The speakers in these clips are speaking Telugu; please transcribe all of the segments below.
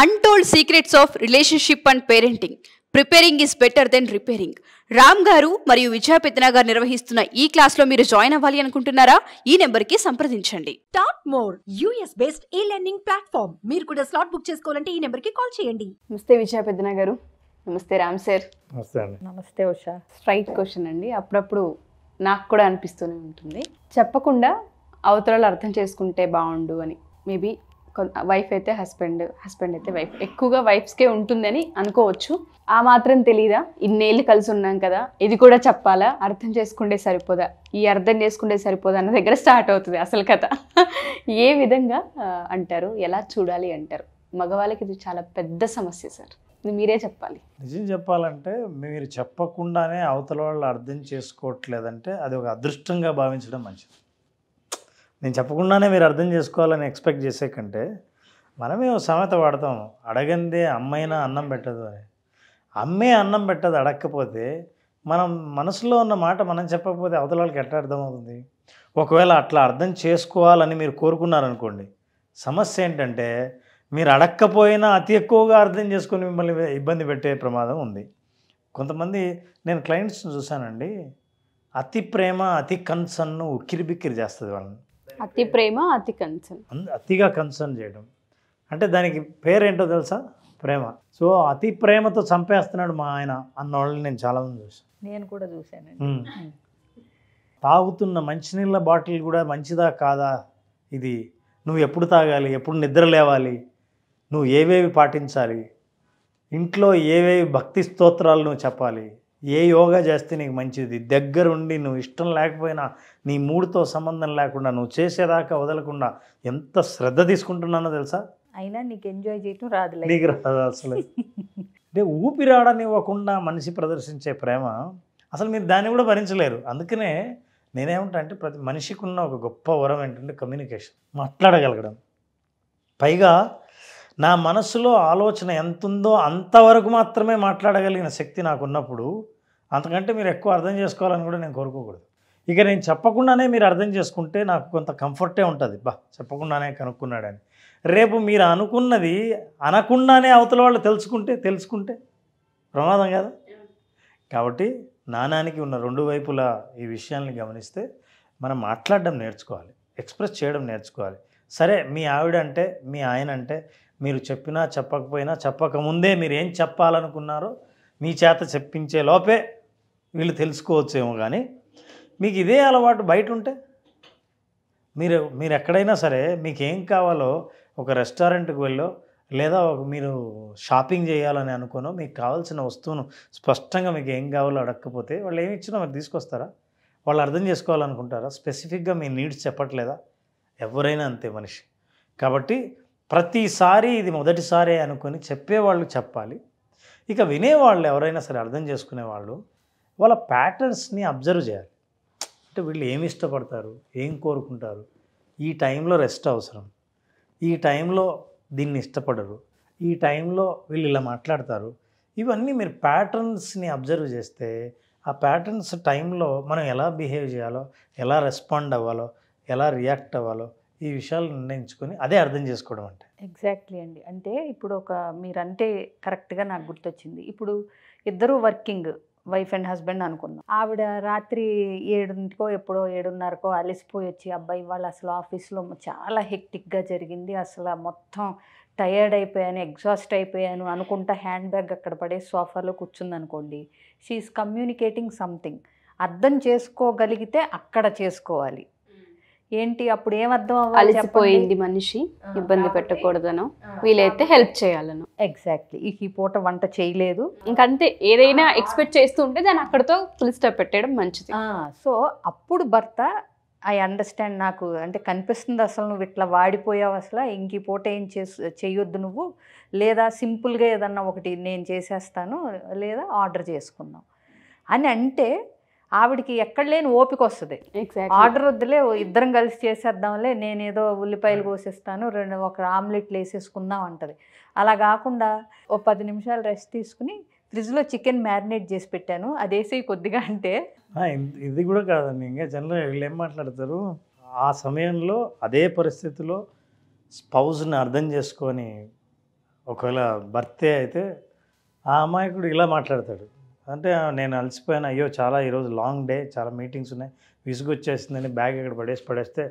untold secrets of relationship and parenting preparing is better than repairing Ram గారు మరియు విద్యాపెత్తన గారు నిర్వహిస్తున్న ఈ క్లాస్లో మీరు జాయిన్ అవ్వాలి అనుకుంటున్నారా ఈ నెంబర్కి సంప్రదించండి top more US based e learning platform మీరు కూడా స్లాట్ బుక్ చేసుకోవాలంటే ఈ నెంబర్కి కాల్ చేయండి నమస్తే విజయపెద్దన గారు నమస్తే రామ్ సార్ నమస్తే నమస్తే ఉషా స్ట్రైట్ క్వశ్చన్ అండి అప్పుడప్పుడు నాకు కూడా అనిపిస్తూనే ఉంటుంది చెప్పకుండా అవతరాలు అర్థం చేసుకుంటే బాగుండు అని మేబీ వైఫ్ అయితే హస్బెండ్ హస్బెండ్ అయితే వైఫ్ ఎక్కువగా వైఫ్స్కే ఉంటుందని అనుకోవచ్చు ఆ మాత్రం తెలియదా ఇన్నేళ్ళు కలిసి ఉన్నాం కదా ఇది కూడా చెప్పాలా అర్థం చేసుకుంటే సరిపోదా ఈ అర్థం చేసుకుంటే సరిపోదా అన్న దగ్గర స్టార్ట్ అవుతుంది అసలు కథ ఏ విధంగా అంటారు ఎలా చూడాలి అంటారు మగవాళ్ళకి ఇది చాలా పెద్ద సమస్య సార్ ఇది మీరే చెప్పాలి నిజం చెప్పాలంటే మీరు చెప్పకుండానే అవతల వాళ్ళు అర్థం చేసుకోవట్లేదంటే అది ఒక అదృష్టంగా భావించడం మంచిది నేను చెప్పకుండానే మీరు అర్థం చేసుకోవాలని ఎక్స్పెక్ట్ చేసే కంటే మనమే ఓ సామెత వాడతాం అడగందే అమ్మైనా అన్నం పెట్టదు అని అమ్మే అన్నం పెట్టదు అడగకపోతే మనం మనసులో ఉన్న మాట మనం చెప్పకపోతే అవతల వాళ్ళకి ఎట్లా అర్థమవుతుంది ఒకవేళ అట్లా అర్థం చేసుకోవాలని మీరు కోరుకున్నారనుకోండి సమస్య ఏంటంటే మీరు అడక్కపోయినా అతి ఎక్కువగా అర్థం చేసుకుని మిమ్మల్ని ఇబ్బంది పెట్టే ప్రమాదం ఉంది కొంతమంది నేను క్లయింట్స్ని చూశానండి అతి ప్రేమ అతి కన్సన్ను ఉక్కిరి బిక్కిరి చేస్తుంది వాళ్ళని అతి ప్రేమ అతి కన్సర్న్ అతిగా కన్సర్న్ చేయడం అంటే దానికి పేరేంటో తెలుసా ప్రేమ సో అతి ప్రేమతో చంపేస్తున్నాడు మా ఆయన అన్నవాళ్ళని నేను చాలామంది చూసాను నేను కూడా చూశాను తాగుతున్న మంచినీళ్ళ బాటిల్ కూడా మంచిదా కాదా ఇది నువ్వు ఎప్పుడు తాగాలి ఎప్పుడు నిద్ర లేవాలి నువ్వు ఏవేవి పాటించాలి ఇంట్లో ఏవేవి భక్తి స్తోత్రాలు నువ్వు చెప్పాలి ఏ యోగా చేస్తే నీకు మంచిది దగ్గరుండి నువ్వు ఇష్టం లేకపోయినా నీ మూడుతో సంబంధం లేకుండా నువ్వు చేసేదాకా వదలకుండా ఎంత శ్రద్ధ తీసుకుంటున్నానో తెలుసా అయినా నీకు ఎంజాయ్ చేయటం రాదు నీకు రాదు అసలు అంటే ఊపిరాడనివ్వకుండా మనిషి ప్రదర్శించే ప్రేమ అసలు మీరు దాన్ని కూడా భరించలేరు అందుకనే నేనేమంటా అంటే ప్రతి మనిషికి ఉన్న ఒక గొప్ప వరం ఏంటంటే కమ్యూనికేషన్ మాట్లాడగలగడం పైగా నా మనసులో ఆలోచన ఎంతుందో అంతవరకు మాత్రమే మాట్లాడగలిగిన శక్తి నాకు ఉన్నప్పుడు అంతకంటే మీరు ఎక్కువ అర్థం చేసుకోవాలని కూడా నేను కోరుకోకూడదు ఇక నేను చెప్పకుండానే మీరు అర్థం చేసుకుంటే నాకు కొంత కంఫర్టే ఉంటుంది బా చెప్పకుండానే కనుక్కున్నాడని రేపు మీరు అనుకున్నది అనకుండానే అవతల వాళ్ళు తెలుసుకుంటే తెలుసుకుంటే ప్రమాదం కదా కాబట్టి నాణానికి ఉన్న రెండు వైపుల ఈ విషయాల్ని గమనిస్తే మనం మాట్లాడడం నేర్చుకోవాలి ఎక్స్ప్రెస్ చేయడం నేర్చుకోవాలి సరే మీ ఆవిడ అంటే మీ ఆయన అంటే మీరు చెప్పినా చెప్పకపోయినా చెప్పకముందే మీరు ఏం చెప్పాలనుకున్నారో మీ చేత చెప్పించే లోపే వీళ్ళు తెలుసుకోవచ్చేమో కానీ మీకు ఇదే అలవాటు బయట ఉంటే మీరు మీరు ఎక్కడైనా సరే మీకు ఏం కావాలో ఒక రెస్టారెంట్కి వెళ్ళో లేదా ఒక మీరు షాపింగ్ చేయాలని అనుకోనో మీకు కావాల్సిన వస్తువును స్పష్టంగా మీకు ఏం కావాలో అడగకపోతే వాళ్ళు ఏమి ఇచ్చినా మీరు తీసుకొస్తారా వాళ్ళు అర్థం చేసుకోవాలనుకుంటారా స్పెసిఫిక్గా మీ నీడ్స్ చెప్పట్లేదా ఎవరైనా అంతే మనిషి కాబట్టి ప్రతిసారి ఇది మొదటిసారే అనుకొని చెప్పేవాళ్ళు చెప్పాలి ఇక వినేవాళ్ళు ఎవరైనా సరే అర్థం చేసుకునేవాళ్ళు వాళ్ళ ప్యాటర్న్స్ని అబ్జర్వ్ చేయాలి అంటే వీళ్ళు ఏమి ఇష్టపడతారు ఏం కోరుకుంటారు ఈ టైంలో రెస్ట్ అవసరం ఈ టైంలో దీన్ని ఇష్టపడరు ఈ టైంలో వీళ్ళు ఇలా మాట్లాడతారు ఇవన్నీ మీరు ప్యాటర్న్స్ని అబ్జర్వ్ చేస్తే ఆ ప్యాటర్న్స్ టైంలో మనం ఎలా బిహేవ్ చేయాలో ఎలా రెస్పాండ్ అవ్వాలో ఎలా రియాక్ట్ అవ్వాలో ఈ విషయాలు నిర్ణయించుకొని అదే అర్థం చేసుకోవడం అంటే ఎగ్జాక్ట్లీ అండి అంటే ఇప్పుడు ఒక మీరంటే కరెక్ట్గా నాకు గుర్తొచ్చింది ఇప్పుడు ఇద్దరు వర్కింగ్ వైఫ్ అండ్ హస్బెండ్ అనుకుందాం ఆవిడ రాత్రి ఏడుకో ఎప్పుడో ఏడున్నరకో అలసిపోయి వచ్చి అబ్బాయి వాళ్ళు అసలు ఆఫీస్లో చాలా హెక్టిక్గా జరిగింది అసలు మొత్తం టయర్డ్ అయిపోయాను ఎగ్జాస్ట్ అయిపోయాను అనుకుంటా హ్యాండ్ బ్యాగ్ అక్కడ పడే సోఫాలో కూర్చుందనుకోండి షీఈస్ కమ్యూనికేటింగ్ సంథింగ్ అర్థం చేసుకోగలిగితే అక్కడ చేసుకోవాలి ఏంటి అప్పుడు ఏమర్థం అలసిపోయింది మనిషి ఇబ్బంది పెట్టకూడదను వీలైతే హెల్ప్ చేయాలను ఎగ్జాక్ట్లీ ఈ పూట వంట చేయలేదు ఇంకంతే ఏదైనా ఎక్స్పెక్ట్ చేస్తూ ఉంటే దాన్ని అక్కడతో ఫుల్ స్టాప్ పెట్టడం మంచిది సో అప్పుడు భర్త ఐ అండర్స్టాండ్ నాకు అంటే కనిపిస్తుంది అసలు నువ్వు ఇట్లా వాడిపోయావు అసలు ఇంక ఈ పూట ఏం చేసు చేయొద్దు నువ్వు లేదా సింపుల్గా ఏదన్నా ఒకటి నేను చేసేస్తాను లేదా ఆర్డర్ చేసుకుందాం అని అంటే ఆవిడకి ఎక్కడ లేని ఓపిక వస్తుంది ఆర్డర్ వద్దులే ఇద్దరం కలిసి చేసేద్దాంలే నేనేదో ఉల్లిపాయలు కోసేస్తాను రెండు ఒక ఆమ్లెట్లు వేసేసుకుందాం అంటది అలా కాకుండా ఓ పది నిమిషాలు రెస్ట్ తీసుకుని ఫ్రిడ్జ్లో చికెన్ మ్యారినేట్ చేసి పెట్టాను అది వేసి కొద్దిగా అంటే ఇది కూడా కాదండి ఇంకా జనరల్ వీళ్ళు ఏం మాట్లాడతారు ఆ సమయంలో అదే పరిస్థితిలో స్పౌజ్ని అర్థం చేసుకొని ఒకవేళ బర్త్డే అయితే ఆ అమాయకుడు ఇలా మాట్లాడతాడు అంటే నేను అలసిపోయాను అయ్యో చాలా ఈరోజు లాంగ్ డే చాలా మీటింగ్స్ ఉన్నాయి విసుగు వచ్చేసిందని బ్యాగ్ ఇక్కడ పడేసి పడేస్తే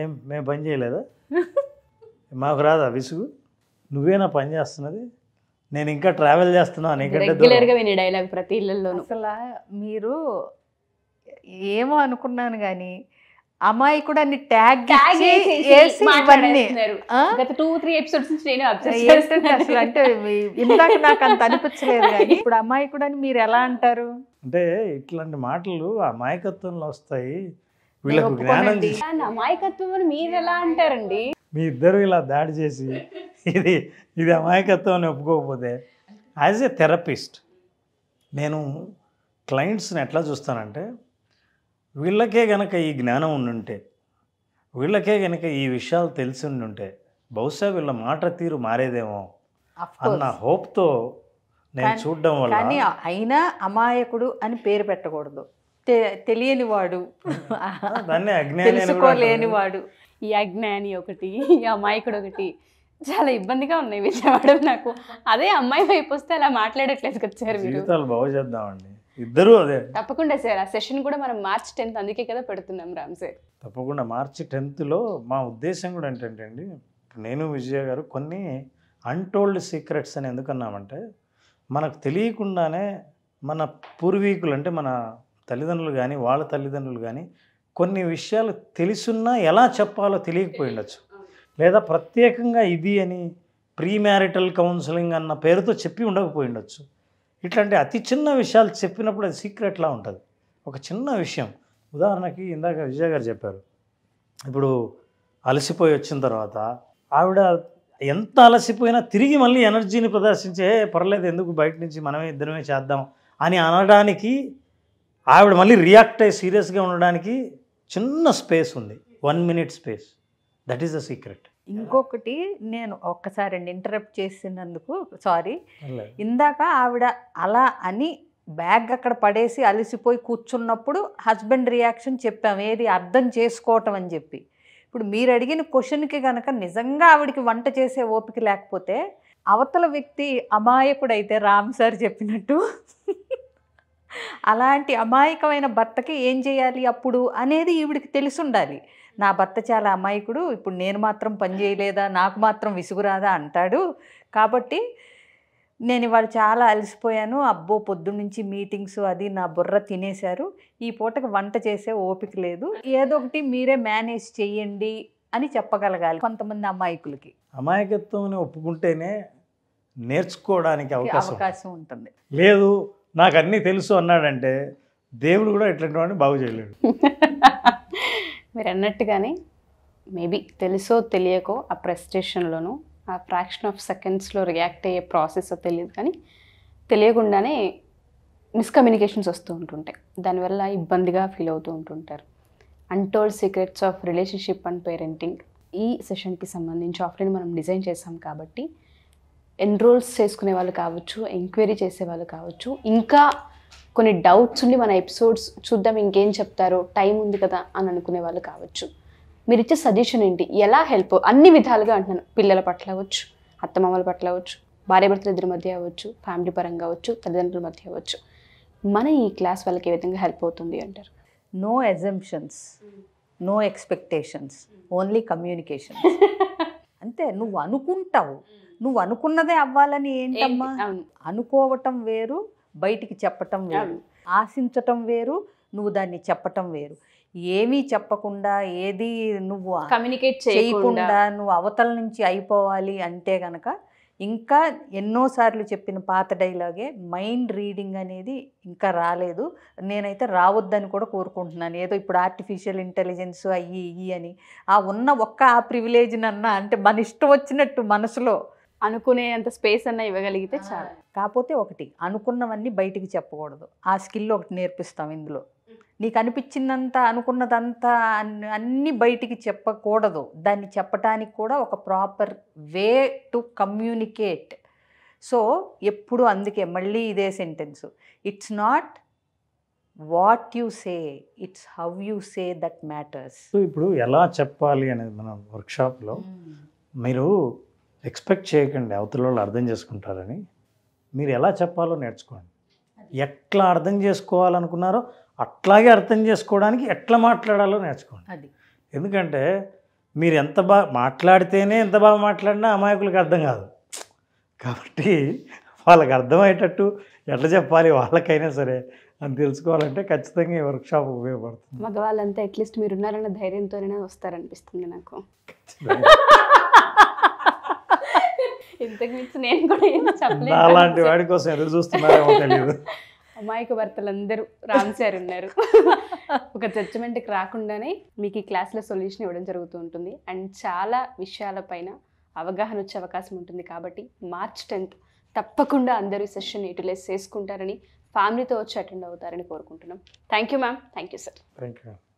ఏం మేము పని చేయలేదు మాకు రాదా విసుగు నువ్వేనా పని చేస్తున్నది నేను ఇంకా ట్రావెల్ చేస్తున్నాను ప్రతి అసలు మీరు ఏమో అనుకున్నాను కానీ అమ్మాయి కూడా అన్ని ట్యాగ్ ఇవన్నీ గత టూ త్రీ ఎపిసోడ్స్ నుంచి నేను అసలు అంటే ఇందాక నాకు అంత అనిపించలేదు ఇప్పుడు అమ్మాయి కూడా మీరు ఎలా అంటారు అంటే ఇట్లాంటి మాటలు అమాయకత్వంలో వస్తాయి వీళ్ళకు జ్ఞానం అమాయకత్వం మీరు ఎలా అంటారండి మీ ఇద్దరు ఇలా దాడి చేసి ఇది ఇది అమాయకత్వం అని ఒప్పుకోకపోతే యాజ్ ఏ థెరపిస్ట్ నేను క్లయింట్స్ని ఎట్లా చూస్తానంటే వీళ్ళకే గనక ఈ జ్ఞానం ఉండుంటే వీళ్ళకే గనక ఈ విషయాలు తెలిసి ఉండుంటే బహుశా వీళ్ళ మాట తీరు మారేదేమో అన్న హోప్తో నేను చూడడం వల్ల అయినా అమాయకుడు అని పేరు పెట్టకూడదు తెలియని వాడు అజ్ఞాని వాడు ఈ అజ్ఞాని ఒకటి ఈ అమాయకుడు ఒకటి చాలా ఇబ్బందిగా ఉన్నాయి విజయవాడ నాకు అదే అమ్మాయి వైపు వస్తే అలా మాట్లాడట్లేదు వచ్చారు జీవితాలు బాగు చేద్దామండి ఇద్దరు అదే తప్పకుండా సార్ ఆ సెషన్ కూడా మనం మార్చ్ టెన్త్ అందుకే కదా పెడుతున్నాం రామ్ సార్ తప్పకుండా మార్చి టెన్త్లో మా ఉద్దేశం కూడా ఏంటంటే అండి నేను విజయ గారు కొన్ని అన్టోల్డ్ సీక్రెట్స్ అని ఎందుకన్నామంటే మనకు తెలియకుండానే మన పూర్వీకులు అంటే మన తల్లిదండ్రులు కానీ వాళ్ళ తల్లిదండ్రులు కానీ కొన్ని విషయాలు తెలుసున్నా ఎలా చెప్పాలో ఉండొచ్చు లేదా ప్రత్యేకంగా ఇది అని ప్రీ మ్యారిటల్ కౌన్సిలింగ్ అన్న పేరుతో చెప్పి ఉండకపోయి ఉండొచ్చు ఇట్లాంటి అతి చిన్న విషయాలు చెప్పినప్పుడు అది సీక్రెట్లా ఉంటుంది ఒక చిన్న విషయం ఉదాహరణకి ఇందాక విజయ గారు చెప్పారు ఇప్పుడు అలసిపోయి వచ్చిన తర్వాత ఆవిడ ఎంత అలసిపోయినా తిరిగి మళ్ళీ ఎనర్జీని ప్రదర్శించే పర్లేదు ఎందుకు బయట నుంచి మనమే ఇద్దరమే చేద్దాం అని అనడానికి ఆవిడ మళ్ళీ రియాక్ట్ అయ్యి సీరియస్గా ఉండడానికి చిన్న స్పేస్ ఉంది one minute space that is the secret ఇంకొకటి నేను ఒక్కసారి ఇంటరప్ట్ చేసినందుకు సారీ ఇందాక ఆవిడ అలా అని బ్యాగ్ అక్కడ పడేసి అలసిపోయి కూర్చున్నప్పుడు హస్బెండ్ రియాక్షన్ చెప్పాం ఏది అర్థం చేసుకోవటం అని చెప్పి ఇప్పుడు మీరు అడిగిన క్వశ్చన్కి కనుక నిజంగా ఆవిడికి వంట చేసే ఓపిక లేకపోతే అవతల వ్యక్తి అమాయకుడు అయితే రామ్ సార్ చెప్పినట్టు అలాంటి అమాయకమైన భర్తకి ఏం చేయాలి అప్పుడు అనేది ఈవిడికి తెలిసి ఉండాలి నా భర్త చాలా అమాయకుడు ఇప్పుడు నేను మాత్రం పని చేయలేదా నాకు మాత్రం విసుగురాదా అంటాడు కాబట్టి నేను ఇవాళ చాలా అలసిపోయాను అబ్బో పొద్దున్నుంచి మీటింగ్స్ అది నా బుర్ర తినేశారు ఈ పూటకి వంట చేసే ఓపిక లేదు ఏదో ఒకటి మీరే మేనేజ్ చేయండి అని చెప్పగలగాలి కొంతమంది అమాయకులకి అమాయకత్వం ఒప్పుకుంటేనే నేర్చుకోవడానికి అవకాశం అవకాశం ఉంటుంది లేదు నాకు అన్నీ తెలుసు అన్నాడంటే దేవుడు కూడా ఇట్లాంటి వాడిని బాగు చేయలేడు మీరు అన్నట్టుగానే మేబీ తెలుసో తెలియకో ఆ ప్రెస్టేషన్లోనూ ఆ ఫ్రాక్షన్ ఆఫ్ సెకండ్స్లో రియాక్ట్ అయ్యే ప్రాసెస్ తెలియదు కానీ తెలియకుండానే మిస్కమ్యూనికేషన్స్ వస్తూ ఉంటుంటాయి దానివల్ల ఇబ్బందిగా ఫీల్ అవుతూ ఉంటుంటారు untold secrets of relationship and parenting ఈ సెషన్కి సంబంధించి ఆఫ్లైన్ మనం డిజైన్ చేసాం కాబట్టి ఎన్రోల్స్ చేసుకునే వాళ్ళు కావచ్చు ఎంక్వైరీ చేసే వాళ్ళు కావచ్చు ఇంకా కొన్ని డౌట్స్ ఉండి మన ఎపిసోడ్స్ చూద్దాం ఇంకేం చెప్తారో టైం ఉంది కదా అని అనుకునే వాళ్ళు కావచ్చు మీరు ఇచ్చే సజెషన్ ఏంటి ఎలా హెల్ప్ అన్ని విధాలుగా అంటున్నాను పిల్లల పట్ల అవ్వచ్చు అత్తమామల పట్ల అవ్వచ్చు భార్యభర్తల ఇద్దరి మధ్య అవ్వచ్చు ఫ్యామిలీ పరంగా అవ్వచ్చు తల్లిదండ్రుల మధ్య అవ్వచ్చు మన ఈ క్లాస్ వాళ్ళకి ఏ విధంగా హెల్ప్ అవుతుంది అంటారు no exemptions no expectations only communication అంతే నువ్వు అనుకుంటావు నువ్వు అనుకున్నదే అవ్వాలని ఏంటమ్మా అనుకోవటం వేరు బయటికి చెప్పటం వేరు ఆశించటం వేరు నువ్వు దాన్ని చెప్పటం వేరు ఏమీ చెప్పకుండా ఏది నువ్వు కమ్యూనికేట్ చేయకుండా నువ్వు అవతల నుంచి అయిపోవాలి అంటే గనక ఇంకా ఎన్నోసార్లు చెప్పిన పాత డైలాగే మైండ్ రీడింగ్ అనేది ఇంకా రాలేదు నేనైతే రావద్దని కూడా కోరుకుంటున్నాను ఏదో ఇప్పుడు ఆర్టిఫిషియల్ ఇంటెలిజెన్స్ అయ్యి ఇయ్యి అని ఆ ఉన్న ఒక్క ఆ ప్రివిలేజ్నన్నా అంటే మన ఇష్టం వచ్చినట్టు మనసులో అనుకునేంత స్పేస్ అన్న ఇవ్వగలిగితే చాలు కాకపోతే ఒకటి అనుకున్నవన్నీ బయటికి చెప్పకూడదు ఆ స్కిల్ ఒకటి నేర్పిస్తాం ఇందులో నీకు అనిపించిందంత అనుకున్నదంతా అన్నీ బయటికి చెప్పకూడదు దాన్ని చెప్పటానికి కూడా ఒక proper way to communicate so ఎప్పుడు అందుకే మళ్ళీ ఇదే sentence it's not what you say it's how you say that matters ఇప్పుడు ఎలా చెప్పాలి అనేది మన వర్క్షాప్లో మీరు ఎక్స్పెక్ట్ చేయకండి అవతల వాళ్ళు అర్థం చేసుకుంటారని మీరు ఎలా చెప్పాలో నేర్చుకోండి ఎట్లా అర్థం చేసుకోవాలనుకున్నారో అట్లాగే అర్థం చేసుకోవడానికి ఎట్లా మాట్లాడాలో నేర్చుకోండి అది ఎందుకంటే మీరు ఎంత బాగా మాట్లాడితేనే ఎంత బాగా మాట్లాడినా అమాయకులకు అర్థం కాదు కాబట్టి వాళ్ళకి అర్థమయ్యేటట్టు ఎట్లా చెప్పాలి వాళ్ళకైనా సరే అని తెలుసుకోవాలంటే ఖచ్చితంగా ఈ వర్క్షాప్ ఉపయోగపడుతుంది మగవాళ్ళంతా అట్లీస్ట్ మీరు ఉన్నారన్న ధైర్యంతోనే వస్తారనిపిస్తుంది నాకు ఇంతకుమించి నేను కూడా చెప్పలేదు అలాంటి వాడి కోసం ఎదురు చూస్తున్నారేమో తెలియదు అమాయక భర్తలందరూ రామ్ సార్ ఉన్నారు ఒక జడ్జిమెంట్కి రాకుండానే మీకు ఈ క్లాస్లో సొల్యూషన్ ఇవ్వడం జరుగుతూ ఉంటుంది అండ్ చాలా విషయాలపైన అవగాహన వచ్చే అవకాశం ఉంటుంది కాబట్టి మార్చ్ టెన్త్ తప్పకుండా అందరూ సెషన్ యూటిలైజ్ చేసుకుంటారని ఫ్యామిలీతో వచ్చి అటెండ్ అవుతారని కోరుకుంటున్నాం thank you ma'am thank you sir thank you